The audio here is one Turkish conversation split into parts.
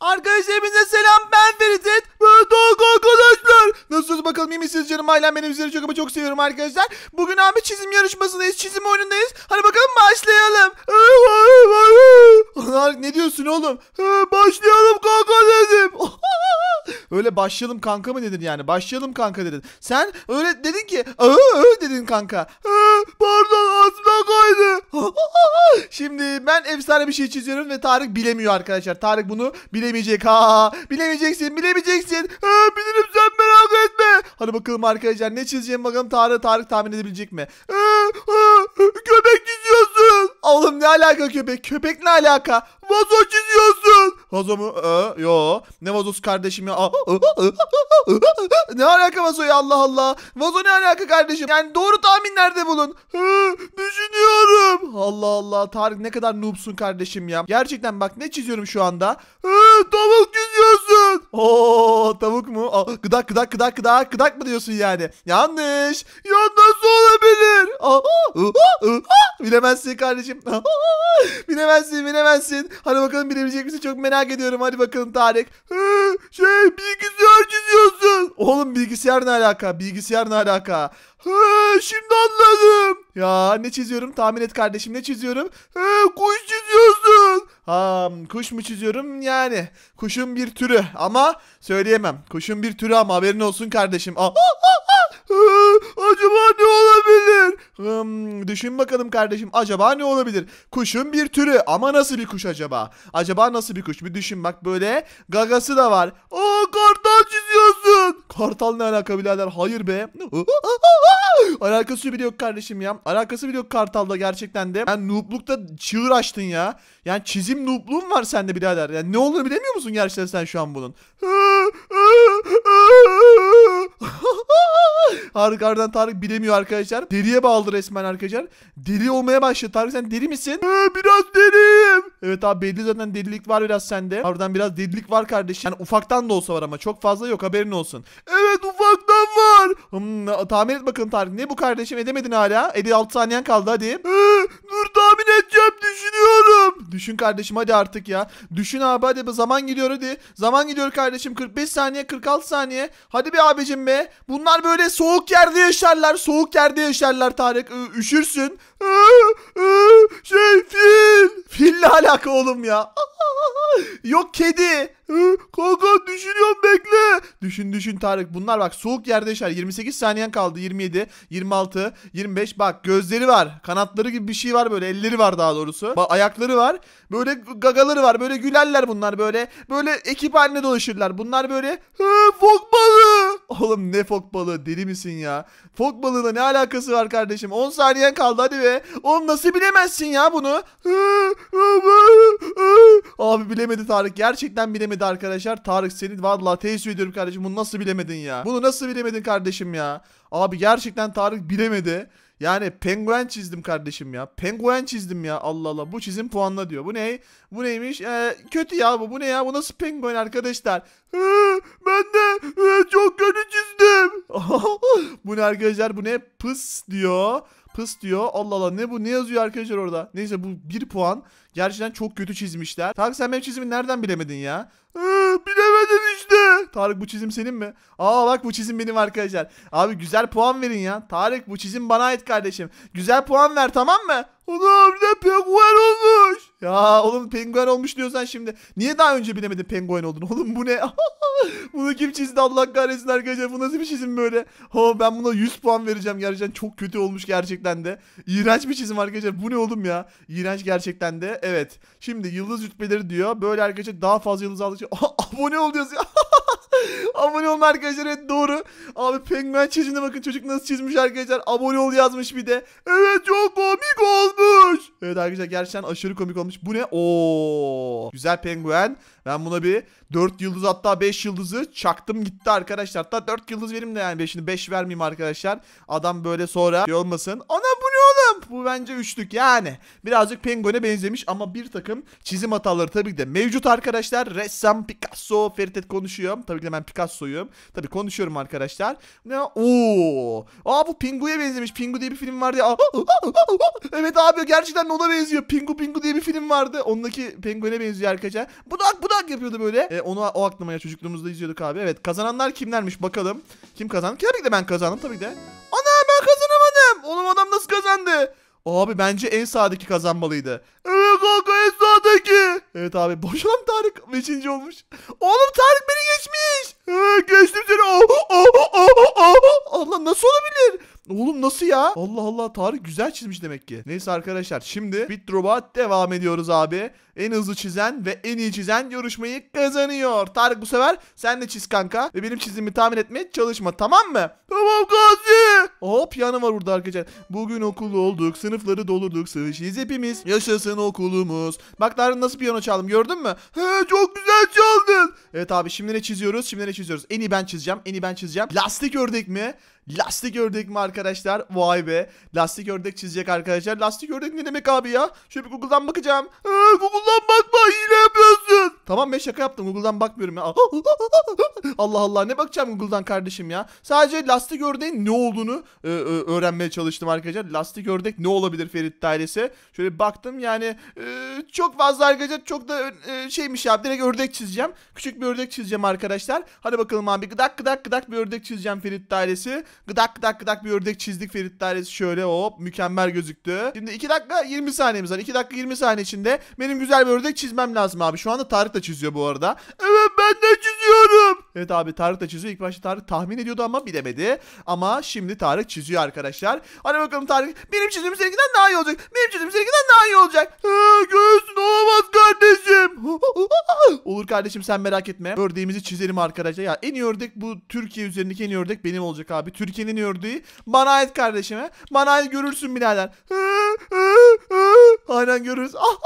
Arkadaşlar selam ben Ferizet ve Tolga arkadaşlar. Nasılsınız bakalım iyi misiniz canım ailem benim sizleri çok ama çok seviyorum arkadaşlar. Bugün abi çizim yarışmasındayız çizim oyunundayız. Hadi bakalım başlayalım. ne diyorsun oğlum? Ee, başlayalım kanka dedim. öyle başlayalım kanka mı dedin yani başlayalım kanka dedin. Sen öyle dedin ki dedin kanka. Ee, Şimdi ben efsane bir şey çiziyorum ve Tarık bilemiyor arkadaşlar. Tarık bunu bilemeyecek. Ha, bilemeyeceksin, bilemeyeceksin. Ha, bilirim sen merak etme. Hadi bakalım arkadaşlar ne çizeceğim bakalım Tarık Tarık tahmin edebilecek mi? Ha, ha, köpek çiziyorsun. Oğlum ne alaka köpek? Köpek ne alaka? Vazo çiziyorsun. Vazo mu? Ee, yo. Ne vazosu kardeşim ya? ne alaka vazo ya Allah Allah. Vazo ne alaka kardeşim? Yani doğru tahminlerde bulun. düşünüyorum. Allah Allah. Tarık ne kadar noobsun kardeşim ya. Gerçekten bak ne çiziyorum şu anda. tavuk çiziyorsun. Oo tavuk mu? Aa, gıdak gıdak gıdak gıdak gıdak mı diyorsun yani? Yanlış. Ya nasıl olabilir? Bilemezsin kardeşim. bilemezsin bilemezsin. Hadi bakalım bilebilecek misin? Çok merak merak ediyorum. Hadi bakalım Tarık. Hı, şey bilgisayar çiziyorsun. Oğlum bilgisayar ne alaka? Bilgisayar ne alaka? He, şimdi anladım. Ya ne çiziyorum? Tahmin et kardeşim ne çiziyorum? He, kuş çiziyorsun. Ha, kuş mu çiziyorum? Yani kuşun bir türü ama söyleyemem. Kuşun bir türü ama haberin olsun kardeşim. Aa, ah, aa, ah, aa. Ah, ee, acaba ne olabilir? Hmm, düşün bakalım kardeşim. Acaba ne olabilir? Kuşun bir türü ama nasıl bir kuş acaba? Acaba nasıl bir kuş? Bir düşün bak böyle gagası da var. Aa kartal çiziyorsun. Kartal ne alaka birader? Hayır be. Alakası bile yok kardeşim ya. Alakası bile yok kartalda gerçekten de. Yani nooblukta çığır açtın ya. Yani çizim noobluğun var sende birader. Yani ne olur bilemiyor musun gerçekten sen şu an bunun? Tarık Harbiden Tarık bilemiyor arkadaşlar. deriye bağlı resmen arkadaşlar. deri olmaya başladı. Tarık sen deri misin? Ee, biraz deliyim. Evet abi belli zaten delilik var biraz sende. Harbiden biraz delilik var kardeşim. Yani ufaktan da olsa var ama çok fazla yok haberin olsun. Evet ufak uzaktan var. Hmm, tahmin et bakalım Tarık. Ne bu kardeşim edemedin hala. 56 saniyen kaldı hadi. Ee, dur tahmin edeceğim düşünüyorum. Düşün kardeşim hadi artık ya. Düşün abi hadi zaman gidiyor hadi. Zaman gidiyor kardeşim 45 saniye 46 saniye. Hadi be abicim be. Bunlar böyle soğuk yerde yaşarlar. Soğuk yerde yaşarlar Tarık. Ee, üşürsün. Şey fil. Fille alaka oğlum ya. Yok kedi. Kanka düşünüyorum bekle. Düşün düşün Tarık. Bunlar bak soğuk yerde yaşar. 28 saniyen kaldı. 27, 26, 25. Bak gözleri var. Kanatları gibi bir şey var böyle. Elleri var daha doğrusu. Bak ayakları var. Böyle gagaları var. Böyle gülerler bunlar böyle. Böyle ekip haline dolaşırlar. Bunlar böyle fok balığı. Oğlum ne fok balığı? Deli misin ya? Fok balığıyla ne alakası var kardeşim? 10 saniyen kaldı. Hadi be işte. Oğlum nasıl bilemezsin ya bunu? Abi bilemedi Tarık. Gerçekten bilemedi arkadaşlar. Tarık seni vallahi teessüf ediyorum kardeşim. Bunu nasıl bilemedin ya? Bunu nasıl bilemedin kardeşim ya? Abi gerçekten Tarık bilemedi. Yani penguen çizdim kardeşim ya. Penguen çizdim ya. Allah Allah. Bu çizim puanla diyor. Bu ne? Bu neymiş? Ee, kötü ya bu. Bu ne ya? Bu nasıl penguen arkadaşlar? ben de e, çok kötü çizdim. bu ne arkadaşlar? Bu ne? Pıs diyor. Pıs diyor. Allah Allah ne bu ne yazıyor arkadaşlar orada. Neyse bu 1 puan. Gerçekten çok kötü çizmişler. Tarık sen benim çizimi nereden bilemedin ya? bilemedin işte. Tarık bu çizim senin mi? Aa bak bu çizim benim arkadaşlar. Abi güzel puan verin ya. Tarık bu çizim bana ait kardeşim. Güzel puan ver tamam mı? Oğlum ne penguen olmuş. Ya oğlum penguen olmuş diyorsan şimdi. Niye daha önce bilemedin penguen olduğunu? Oğlum bu ne? bunu kim çizdi Allah kahretsin arkadaşlar. Bu nasıl bir çizim böyle? Ha ben buna 100 puan vereceğim gerçekten. Çok kötü olmuş gerçekten de. İğrenç bir çizim arkadaşlar. Bu ne oğlum ya? İğrenç gerçekten de. Evet. Şimdi yıldız rütbeleri diyor. Böyle arkadaşlar daha fazla yıldız aldıkça abone ol diyoruz ya. Abone olun arkadaşlar evet doğru. Abi penguen çizimine bakın çocuk nasıl çizmiş arkadaşlar. Abone ol yazmış bir de. Evet çok komik olmuş. Evet arkadaşlar gerçekten aşırı komik olmuş. Bu ne? Oo. Güzel penguen. Ben buna bir 4 yıldız hatta 5 yıldızı çaktım gitti arkadaşlar. Hatta 4 yıldız verim de yani 5'ini 5 vermeyeyim arkadaşlar. Adam böyle sonra şey olmasın. Ana bu bence üçlük yani. Birazcık Penguin'e benzemiş ama bir takım çizim hataları tabii ki de mevcut arkadaşlar. Ressam Picasso, Feritet konuşuyorum. Tabii ki de ben Picasso'yum. Tabii konuşuyorum arkadaşlar. Ne? Oo. Aa bu Pingu'ya benzemiş. Pingu diye bir film vardı aa. Evet abi gerçekten ona benziyor. Pingu Pingu diye bir film vardı. Ondaki Penguin'e benziyor arkadaşlar. Budak budak yapıyordu böyle. E, onu o aklıma ya çocukluğumuzda izliyorduk abi. Evet kazananlar kimlermiş bakalım. Kim kazandı? Tabii ki de ben kazandım tabii ki de. Oğlum adam nasıl kazandı? Abi bence en sağdaki kazanmalıydı. Evet kanka en sağdaki. Evet abi boşuna mı Tarık? Beşinci olmuş. Oğlum Tarık beni geçmiş. Ee, geçtim seni. Oh, oh, oh, Allah Allah Tarık güzel çizmiş demek ki. Neyse arkadaşlar şimdi bit devam ediyoruz abi. En hızlı çizen ve en iyi çizen yarışmayı kazanıyor. Tarık bu sefer sen de çiz kanka. Ve benim çizimimi tahmin etmeye çalışma tamam mı? Tamam Gazi. Hop yanım var burada arkadaşlar. Bugün okulda olduk. Sınıfları doldurduk Sığışıyız hepimiz. Yaşasın okulumuz. Bak Tarık nasıl piyano çaldım gördün mü? He çok güzel çaldın. Evet abi şimdi ne çiziyoruz? Şimdi ne çiziyoruz? En iyi ben çizeceğim. En iyi ben çizeceğim. Lastik ördek mi? Lastik ördek mi arkadaşlar? Vay be. Lastik ördek çizecek arkadaşlar. Lastik ördek ne demek abi ya? Şöyle bir Google'dan bakacağım. Ee, Google'dan bakma hile yapıyorsun. Tamam ben şaka yaptım. Google'dan bakmıyorum ya. Allah Allah ne bakacağım Google'dan kardeşim ya. Sadece lastik ördeğin ne olduğunu e, e, öğrenmeye çalıştım arkadaşlar. Lastik ördek ne olabilir Ferit dairesi? Şöyle baktım yani e, çok fazla arkadaşlar çok da e, şeymiş abi. Direkt ördek çizeceğim. Küçük bir ördek çizeceğim arkadaşlar. Hadi bakalım abi gıdak gıdak gıdak bir ördek çizeceğim Ferit dairesi. Gıdak gıdak gıdak bir ördek çizdik Ferit dairesi şöyle hop mükemmel gözüktü. Şimdi 2 dakika 20 saniyemiz var. 2 dakika 20 saniye içinde benim güzel bir ördek çizmem lazım abi. Şu anda Tarık da çiziyor bu arada. Evet ben de çiziyorum. Evet abi Tarık da çiziyor. İlk başta Tarık tahmin ediyordu ama bilemedi. Ama şimdi Tarık çiziyor arkadaşlar. Hadi bakalım Tarık. Benim çizdiğim seninkinden daha iyi olacak. Benim çizdiğim seninkinden daha iyi olacak. Göz ne olmaz kardeşim. Olur kardeşim sen merak etme. Ördeğimizi çizelim arkadaşlar. Ya en iyi ördek bu Türkiye üzerindeki en iyi ördek benim olacak abi. Türkiye Türkiye'nin ördüğü. Bana ait kardeşime. Bana ait görürsün birader. Aynen görürüz. Aha!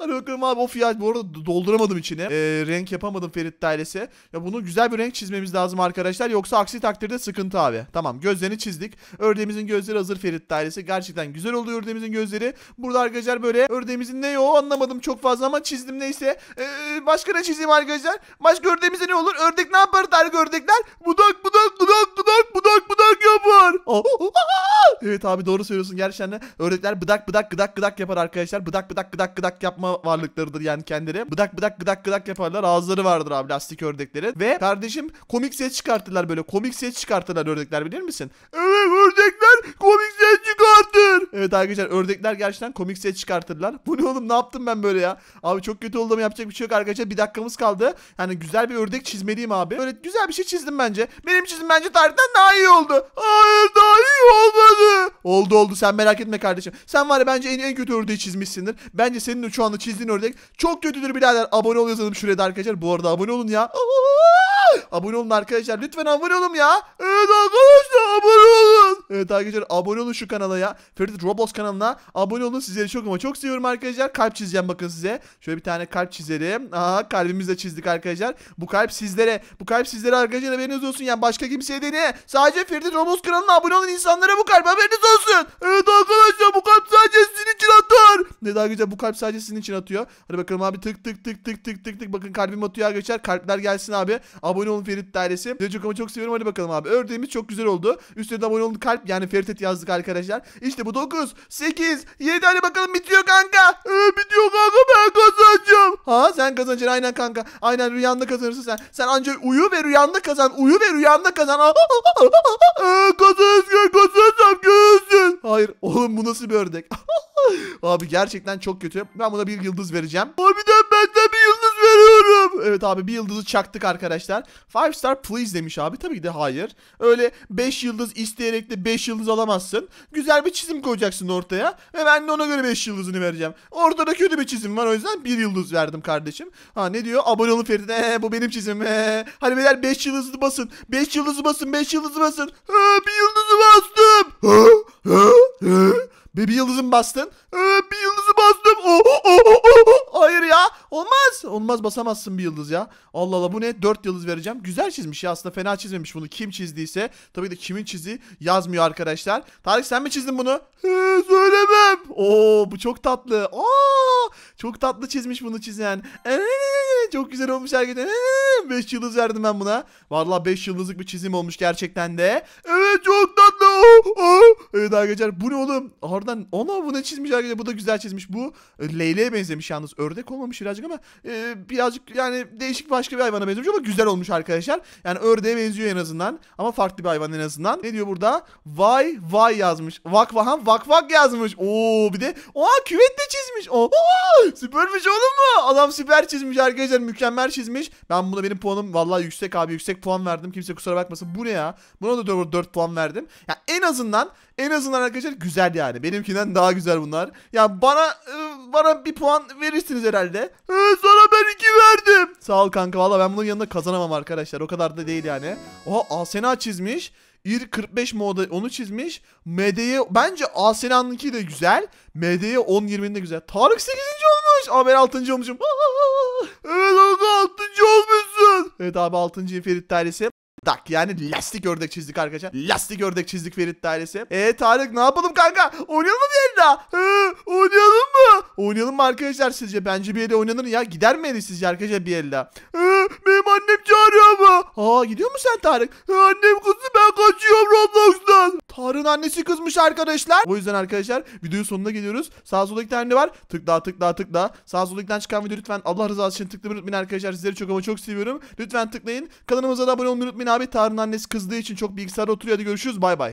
Hadi bakalım abi of ya. Bu arada dolduramadım içine. Ee, renk yapamadım Ferit dairesi. Ya bunu güzel bir renk çizmemiz lazım arkadaşlar. Yoksa aksi takdirde sıkıntı abi. Tamam gözlerini çizdik. Ördeğimizin gözleri hazır Ferit dairesi. Gerçekten güzel oldu ördeğimizin gözleri. Burada arkadaşlar böyle ördeğimizin ne o anlamadım çok fazla ama çizdim neyse. Ee, başka ne çizeyim arkadaşlar? Başka ördeğimizde ne olur? Ördek ne yapar der ördekler? Budak budak budak budak budak budak bıdak yapar. Ah, ah, ah, evet abi doğru söylüyorsun gerçekten de. Ördekler bıdak bıdak gıdak gıdak yapar arkadaşlar. Bıdak bıdak gıdak gıdak yapma varlıklarıdır yani kendileri. Bıdak bıdak gıdak gıdak yaparlar. Ağızları vardır abi lastik ördeklerin. Ve kardeşim komik ses çıkartırlar böyle. Komik ses çıkartırlar ördekler bilir misin? Evet ördekler komik ses çıkartır. Evet arkadaşlar ördekler gerçekten komik ses çıkartırlar. Bu ne oğlum ne yaptım ben böyle ya? Abi çok kötü oldum yapacak bir şey yok arkadaşlar. Bir dakikamız kaldı. Yani güzel bir ördek çizmeliyim abi. Böyle güzel bir şey çizdim bence. Benim çizim bence tarihten daha iyi oldu. Hayır daha iyi olmadı. Oldu oldu sen merak etme kardeşim. Sen var ya bence en, en kötü ördeği çizmişsindir. Bence senin şu anda çizdiğin ördek çok kötüdür birader. Abone ol yazalım şuraya da arkadaşlar. Bu arada abone olun ya. Abone olun arkadaşlar. Lütfen abone olun ya. Evet arkadaşlar abone olun olun. Evet arkadaşlar abone olun şu kanala ya. Ferit Robos kanalına abone olun. Sizleri çok ama çok seviyorum arkadaşlar. Kalp çizeceğim bakın size. Şöyle bir tane kalp çizelim. Aha kalbimizle çizdik arkadaşlar. Bu kalp sizlere. Bu kalp sizlere arkadaşlar haberiniz olsun. Yani başka kimseye de ne? Sadece Ferit Robos kanalına abone olan insanlara bu kalp haberiniz olsun. Evet arkadaşlar bu kalp sadece sizin için atar. Ne daha güzel bu kalp sadece sizin için atıyor. Hadi bakalım abi tık tık tık tık tık tık tık. Bakın kalbim atıyor arkadaşlar. Kalpler gelsin abi. Abone olun Ferit dairesi. Size çok ama çok seviyorum. Hadi bakalım abi. ördüğümüz çok güzel oldu. Üstlerine abone milyon kalp yani Feritet yazdık arkadaşlar. İşte bu 9, 8, 7 hadi bakalım bitiyor kanka. Ee, bitiyor kanka ben kazanacağım. Ha sen kazanacaksın aynen kanka. Aynen rüyanda kazanırsın sen. Sen ancak uyu ve rüyanda kazan. Uyu ve rüyanda kazan. Ee, kazanırsın kazanırsam görürsün. Hayır oğlum bu nasıl bir ördek? Abi gerçekten çok kötü. Ben buna bir yıldız vereceğim. Harbiden benden bir yıldız veriyorum. Evet abi bir yıldızı çaktık arkadaşlar. Five star please demiş abi. Tabii ki de hayır. Öyle 5 yıldız isteyerek de 5 yıldız alamazsın. Güzel bir çizim koyacaksın ortaya. Ve ben de ona göre 5 yıldızını vereceğim. Orada da kötü bir çizim var. O yüzden 1 yıldız verdim kardeşim. Ha ne diyor? Abone olun Ferit. Ee, bu benim çizim. Ee, hadi beyler 5 yıldızı basın. 5 yıldızı basın. 5 yıldızı basın. Ha, bir yıldızı bastım. Ha, ha, ha. Bir, bir yıldızım bastın. Ee, bir yıldızı bastım. Oh, oh, oh, oh, oh. Hayır ya. Olmaz. Olmaz basamazsın bir yıldız ya. Allah Allah bu ne? Dört yıldız vereceğim. Güzel çizmiş ya aslında fena çizmemiş bunu. Kim çizdiyse. Tabii de kimin çizdiği yazmıyor arkadaşlar. Tarık sen mi çizdin bunu? He, söylemem. Oo bu çok tatlı. Oo çok tatlı çizmiş bunu çizen. Eee, çok güzel olmuş herkese. Ee, beş yıldız verdim ben buna. Vallahi beş yıldızlık bir çizim olmuş gerçekten de. Evet çok tatlı daha arkadaşlar bu ne oğlum? Oradan ona bunu çizmiş arkadaşlar. Bu da güzel çizmiş. Bu e, leyleğe benzemiş yalnız. Ördek olmamış birazcık ama e, birazcık yani değişik başka bir hayvana benzemiş ama güzel olmuş arkadaşlar. Yani ördeğe benziyor en azından. Ama farklı bir hayvan en azından. Ne diyor burada? Vay vay yazmış. Vak vahan vak vak yazmış. Oo bir de oha küvet de çizmiş. Oo, süpermiş oğlum mu? Adam süper çizmiş arkadaşlar. Mükemmel çizmiş. Ben buna benim puanım vallahi yüksek abi yüksek puan verdim. Kimse kusura bakmasın. Bu ne ya? Buna da 4 puan verdim. Ya yani en azından en azından arkadaşlar güzel yani. Benimkinden daha güzel bunlar. Ya bana e, bana bir puan verirsiniz herhalde. Ee, sana ben iki verdim. Sağ ol kanka valla ben bunun yanında kazanamam arkadaşlar. O kadar da değil yani. Oha Asena çizmiş. İr 45 moda onu çizmiş. MD'ye bence Asena'nınki de güzel. MD'ye 10 20'nin de güzel. Tarık 8. olmuş. Aa ben 6. olmuşum. evet abi 6. olmuşsun. Evet abi 6. Ferit Terlisi. Tak yani lastik ördek çizdik arkadaşlar. Lastik ördek çizdik Ferit dairesi. E Tarık ne yapalım kanka? Oynayalım mı bir oynayalım mı? Oynayalım mı arkadaşlar sizce? Bence bir yere oynanır ya. Gider mi Elif sizce arkadaşlar bir yere benim annem çağırıyor mu? Aa gidiyor mu sen Tarık? annem kızdı ben kaçıyorum Roblox'tan. Tarık'ın annesi kızmış arkadaşlar. O yüzden arkadaşlar videonun sonuna geliyoruz. Sağ solda iki tane var. Tıkla tıkla tıkla. Sağ soldakinden çıkan video lütfen Allah rızası için tıklamayı unutmayın arkadaşlar. Sizleri çok ama çok seviyorum. Lütfen tıklayın. Kanalımıza da abone olmayı unutmayın abi Tarık'ın annesi kızdığı için çok bilgisayarda oturuyor. Hadi görüşürüz bay bay.